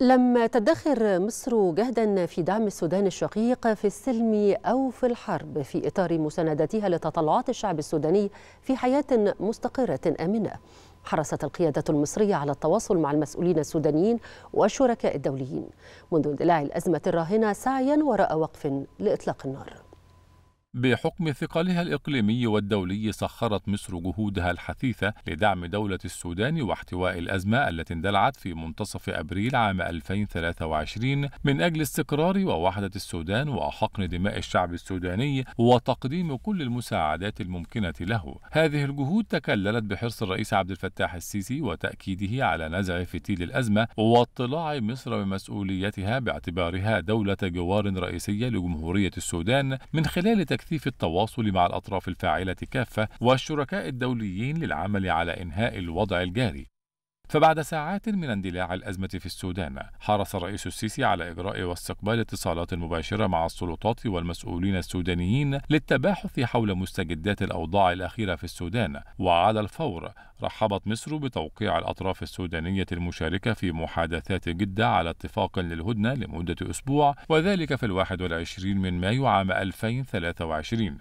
لم تدخر مصر جهدا في دعم السودان الشقيق في السلم او في الحرب في اطار مساندتها لتطلعات الشعب السوداني في حياه مستقره امنه حرصت القياده المصريه على التواصل مع المسؤولين السودانيين والشركاء الدوليين منذ اندلاع الازمه الراهنه سعيا وراء وقف لاطلاق النار بحكم ثقلها الإقليمي والدولي سخرت مصر جهودها الحثيثة لدعم دولة السودان واحتواء الأزمة التي اندلعت في منتصف أبريل عام 2023 من أجل استقرار ووحدة السودان وحقن دماء الشعب السوداني وتقديم كل المساعدات الممكنة له. هذه الجهود تكللت بحرص الرئيس عبد الفتاح السيسي وتأكيده على نزع فتيل الأزمة واطلاع مصر بمسؤوليتها باعتبارها دولة جوار رئيسية لجمهورية السودان من خلال تكثير البحث في التواصل مع الأطراف الفاعلة كافة والشركاء الدوليين للعمل على إنهاء الوضع الجاري فبعد ساعات من اندلاع الأزمة في السودان حرص الرئيس السيسي على إجراء واستقبال اتصالات مباشرة مع السلطات والمسؤولين السودانيين للتباحث حول مستجدات الأوضاع الأخيرة في السودان وعلى الفور رحبت مصر بتوقيع الأطراف السودانية المشاركة في محادثات جدة على اتفاق للهدنة لمدة أسبوع وذلك في الواحد والعشرين من مايو عام 2023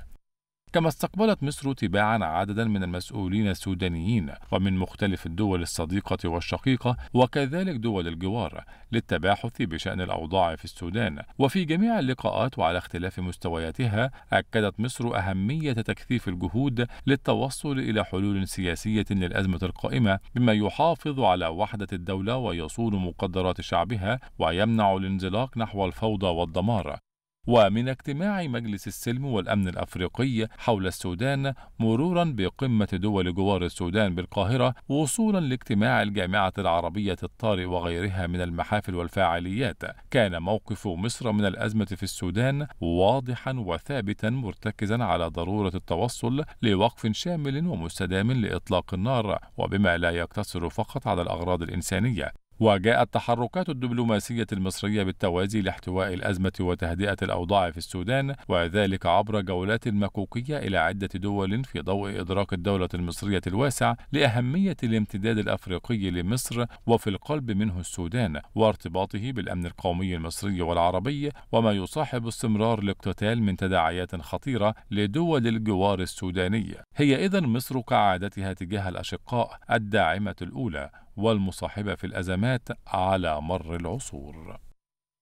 كما استقبلت مصر تباعا عددا من المسؤولين السودانيين ومن مختلف الدول الصديقة والشقيقة وكذلك دول الجوار للتباحث بشأن الأوضاع في السودان وفي جميع اللقاءات وعلى اختلاف مستوياتها أكدت مصر أهمية تكثيف الجهود للتوصل إلى حلول سياسية للأزمة القائمة بما يحافظ على وحدة الدولة ويصون مقدرات شعبها ويمنع الانزلاق نحو الفوضى والدمار ومن اجتماع مجلس السلم والأمن الأفريقي حول السودان مرورا بقمة دول جوار السودان بالقاهرة وصولا لاجتماع الجامعة العربية الطارئ وغيرها من المحافل والفعاليات كان موقف مصر من الأزمة في السودان واضحا وثابتا مرتكزا على ضرورة التوصل لوقف شامل ومستدام لإطلاق النار وبما لا يقتصر فقط على الأغراض الإنسانية وجاءت تحركات الدبلوماسية المصرية بالتوازي لاحتواء الأزمة وتهدئة الأوضاع في السودان وذلك عبر جولات مكوكية إلى عدة دول في ضوء إدراك الدولة المصرية الواسع لأهمية الامتداد الأفريقي لمصر وفي القلب منه السودان وارتباطه بالأمن القومي المصري والعربي وما يصاحب استمرار الاقتتال من تداعيات خطيرة لدول الجوار السوداني هي إذا مصر كعادتها تجاه الأشقاء الداعمة الأولى والمصاحبة في الأزمات على مر العصور